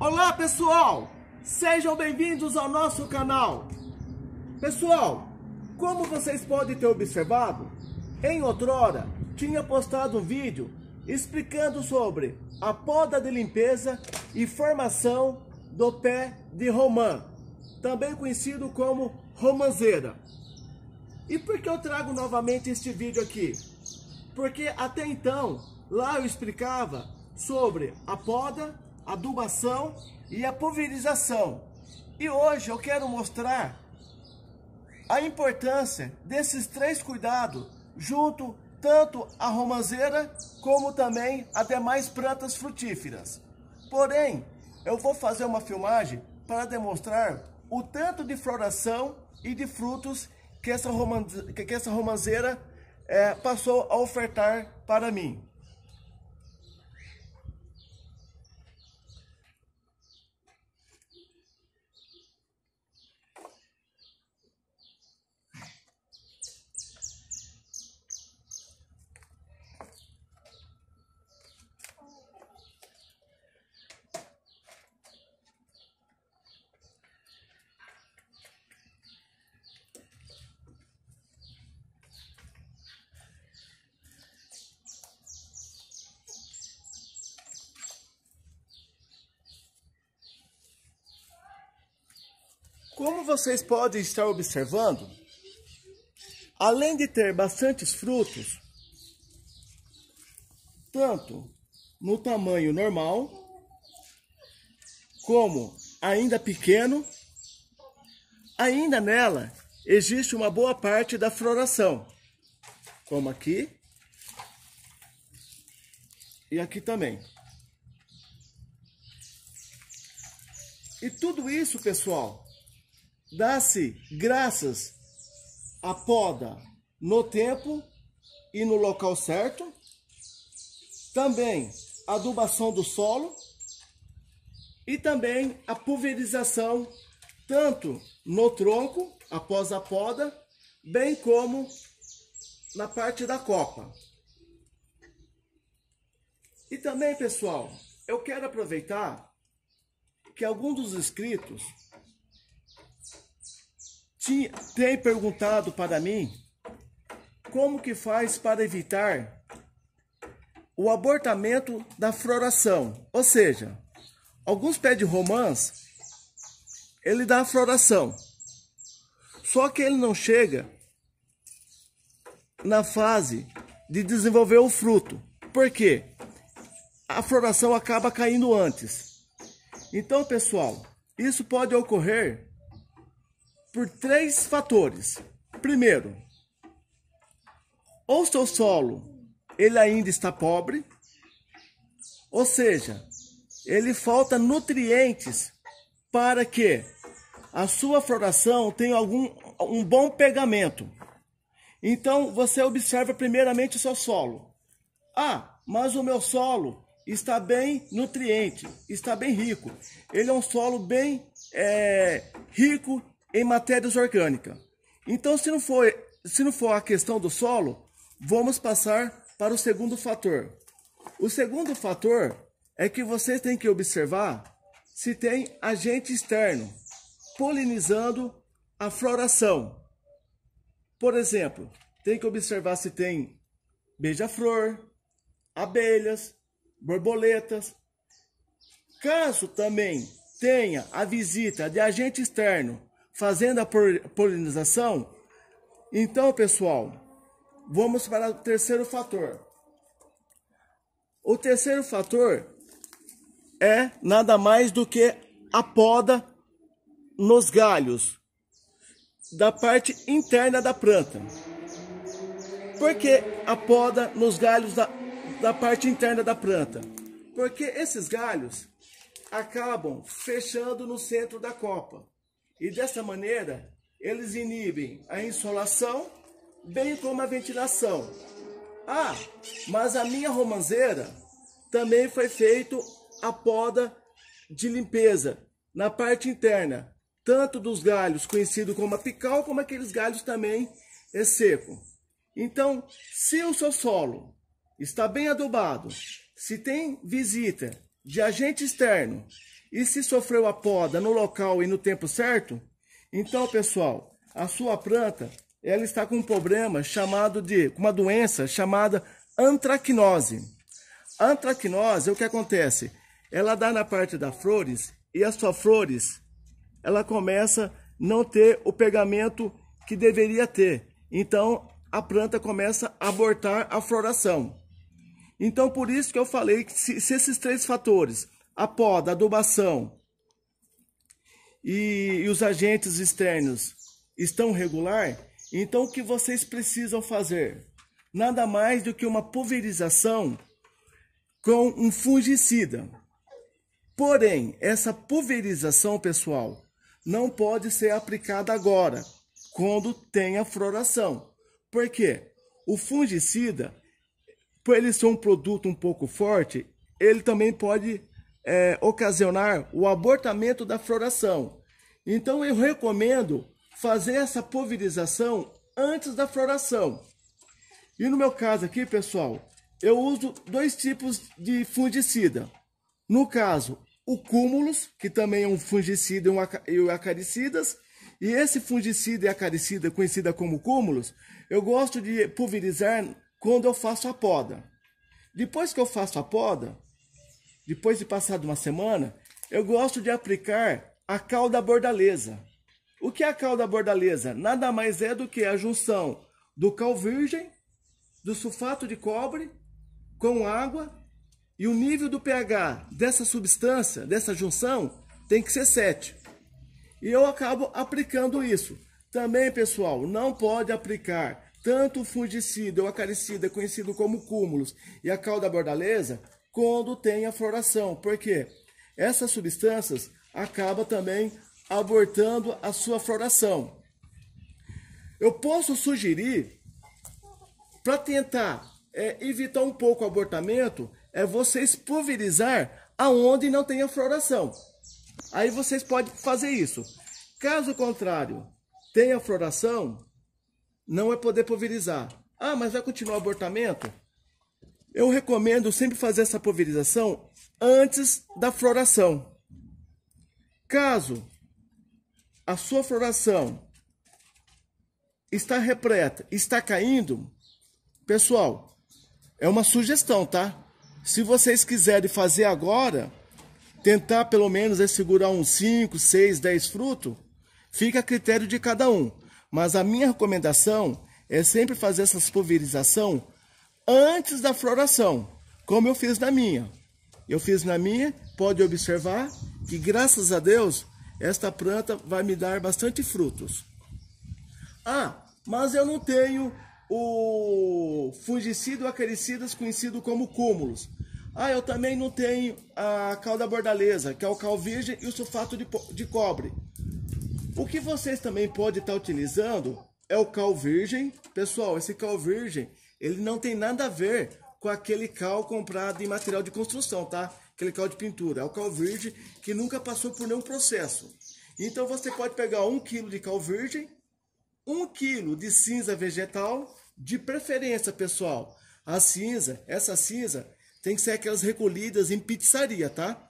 Olá pessoal, sejam bem-vindos ao nosso canal. Pessoal, como vocês podem ter observado, em outrora tinha postado um vídeo explicando sobre a poda de limpeza e formação do pé de romã, também conhecido como romanzeira. E por que eu trago novamente este vídeo aqui? Porque até então, lá eu explicava sobre a poda adubação e a pulverização. E hoje eu quero mostrar a importância desses três cuidados junto tanto à romanzeira como também a demais plantas frutíferas. Porém, eu vou fazer uma filmagem para demonstrar o tanto de floração e de frutos que essa, romanze que essa romanzeira é, eh, passou a ofertar para mim. Como vocês podem estar observando, além de ter bastantes frutos, tanto no tamanho normal, como ainda pequeno, ainda nela existe uma boa parte da floração, como aqui e aqui também. E tudo isso, pessoal, dá-se graças à poda no tempo e no local certo, também adubação do solo e também a pulverização tanto no tronco após a poda, bem como na parte da copa. E também, pessoal, eu quero aproveitar que alguns dos inscritos tinha, tem perguntado para mim como que faz para evitar o abortamento da floração. Ou seja, alguns pés de romãs, ele dá a floração. Só que ele não chega na fase de desenvolver o fruto. Por quê? A floração acaba caindo antes. Então, pessoal, isso pode ocorrer por três fatores. Primeiro, ou seu solo ele ainda está pobre, ou seja, ele falta nutrientes para que a sua floração tenha algum um bom pegamento. Então você observa primeiramente o seu solo. Ah, mas o meu solo está bem nutriente, está bem rico. Ele é um solo bem é, rico em matérias orgânicas. Então, se não for, se não for a questão do solo, vamos passar para o segundo fator. O segundo fator é que vocês têm que observar se tem agente externo polinizando a floração. Por exemplo, tem que observar se tem beija-flor, abelhas, borboletas. Caso também tenha a visita de agente externo fazendo a polinização. Então, pessoal, vamos para o terceiro fator. O terceiro fator é nada mais do que a poda nos galhos da parte interna da planta. Por que a poda nos galhos da, da parte interna da planta? Porque esses galhos acabam fechando no centro da copa. E dessa maneira, eles inibem a insolação, bem como a ventilação. Ah, mas a minha romanzeira também foi feito a poda de limpeza na parte interna, tanto dos galhos conhecido como apical, como aqueles galhos também é seco. Então, se o seu solo está bem adubado, se tem visita de agente externo e se sofreu a poda no local e no tempo certo, então, pessoal, a sua planta ela está com um problema chamado de uma doença chamada antracnose. Antracnose o que acontece? Ela dá na parte das flores e as suas flores ela começa não ter o pegamento que deveria ter. Então a planta começa a abortar a floração. Então por isso que eu falei que se, se esses três fatores a poda, a adubação e, e os agentes externos estão regular, então o que vocês precisam fazer? Nada mais do que uma pulverização com um fungicida. Porém, essa pulverização, pessoal, não pode ser aplicada agora, quando tem a floração. Por quê? O fungicida, por ele ser um produto um pouco forte, ele também pode é, ocasionar o abortamento da floração. Então eu recomendo fazer essa pulverização antes da floração. E no meu caso aqui, pessoal, eu uso dois tipos de fungicida. No caso, o Cúmulos, que também é um fungicida e um acaricidas, e esse fungicida e acaricida, conhecida como Cúmulos, eu gosto de pulverizar quando eu faço a poda. Depois que eu faço a poda, depois de passar uma semana, eu gosto de aplicar a calda bordaleza. O que é a calda bordaleza? Nada mais é do que a junção do cal virgem, do sulfato de cobre com água e o nível do pH dessa substância, dessa junção, tem que ser 7. E eu acabo aplicando isso. Também, pessoal, não pode aplicar tanto o fungicida ou acaricida, conhecido como cúmulos, e a calda bordaleza quando tem a floração, porque essas substâncias acabam também abortando a sua floração. Eu posso sugerir, para tentar é, evitar um pouco o abortamento, é vocês pulverizar aonde não tem a floração. Aí vocês podem fazer isso. Caso contrário, tenha floração, não é poder pulverizar. Ah, mas vai continuar o abortamento? Eu recomendo sempre fazer essa pulverização antes da floração. Caso a sua floração está repleta, está caindo, pessoal, é uma sugestão, tá? Se vocês quiserem fazer agora, tentar pelo menos segurar uns 5, 6, 10 frutos, fica a critério de cada um. Mas a minha recomendação é sempre fazer essa pulverização antes da floração, como eu fiz na minha. Eu fiz na minha, pode observar que graças a Deus, esta planta vai me dar bastante frutos. Ah, mas eu não tenho o fungicida ou acaricidas conhecido como cúmulos. Ah, eu também não tenho a calda bordaleza, que é o cal virgem e o sulfato de, de cobre. O que vocês também podem estar utilizando é o cal virgem. Pessoal, esse cal virgem ele não tem nada a ver com aquele cal comprado em material de construção, tá? Aquele cal de pintura. É o cal virgem que nunca passou por nenhum processo. Então você pode pegar um quilo de cal virgem, um quilo de cinza vegetal, de preferência, pessoal. A cinza, essa cinza, tem que ser aquelas recolhidas em pizzaria, tá?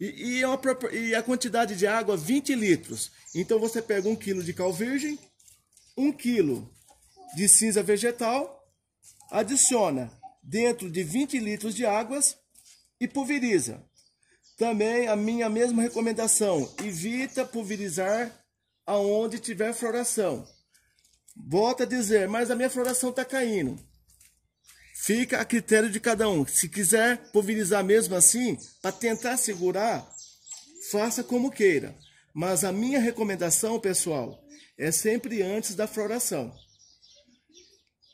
E, e, é uma, e a quantidade de água, 20 litros. Então você pega um quilo de cal virgem, um quilo de cinza vegetal Adiciona dentro de 20 litros de águas e pulveriza. Também a minha mesma recomendação, evita pulverizar aonde tiver floração. Volta a dizer, mas a minha floração está caindo. Fica a critério de cada um. Se quiser pulverizar mesmo assim, para tentar segurar, faça como queira. Mas a minha recomendação, pessoal, é sempre antes da floração.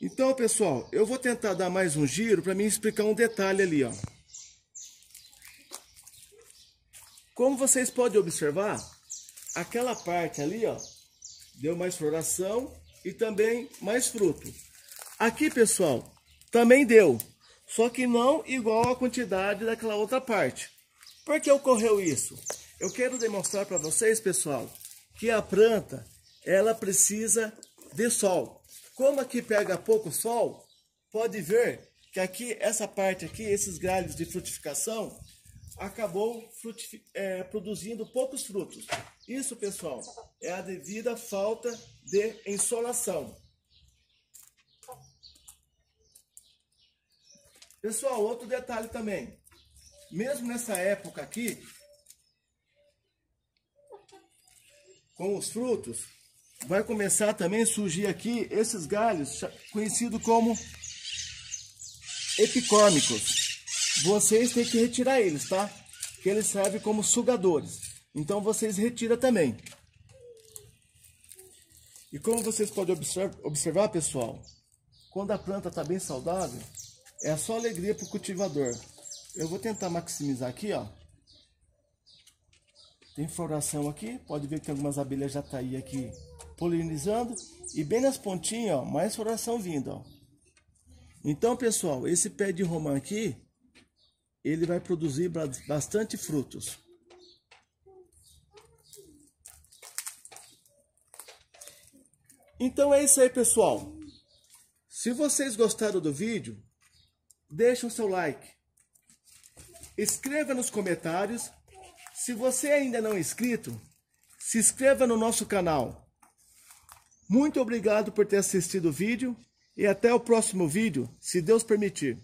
Então, pessoal, eu vou tentar dar mais um giro para me explicar um detalhe ali, ó. Como vocês podem observar, aquela parte ali, ó, deu mais floração e também mais fruto. Aqui, pessoal, também deu, só que não igual a quantidade daquela outra parte. Por que ocorreu isso? Eu quero demonstrar para vocês, pessoal, que a planta, ela precisa de sol. Como aqui pega pouco sol, pode ver que aqui, essa parte aqui, esses galhos de frutificação, acabou é, produzindo poucos frutos. Isso, pessoal, é a devida falta de insolação. Pessoal, outro detalhe também. Mesmo nessa época aqui, com os frutos, vai começar também a surgir aqui esses galhos, conhecidos como epicômicos. Vocês têm que retirar eles, tá? Que eles servem como sugadores. Então vocês retiram também. E como vocês podem observar, pessoal, quando a planta está bem saudável, é só alegria para o cultivador. Eu vou tentar maximizar aqui, ó. Tem floração aqui, pode ver que algumas abelhas já tá aí aqui polinizando e bem nas pontinhas, ó, mais floração vindo, ó. Então, pessoal, esse pé de romã aqui, ele vai produzir bastante frutos. Então é isso aí, pessoal. Se vocês gostaram do vídeo, deixa o seu like. Escreva nos comentários. Se você ainda não é inscrito, se inscreva no nosso canal. Muito obrigado por ter assistido o vídeo e até o próximo vídeo, se Deus permitir.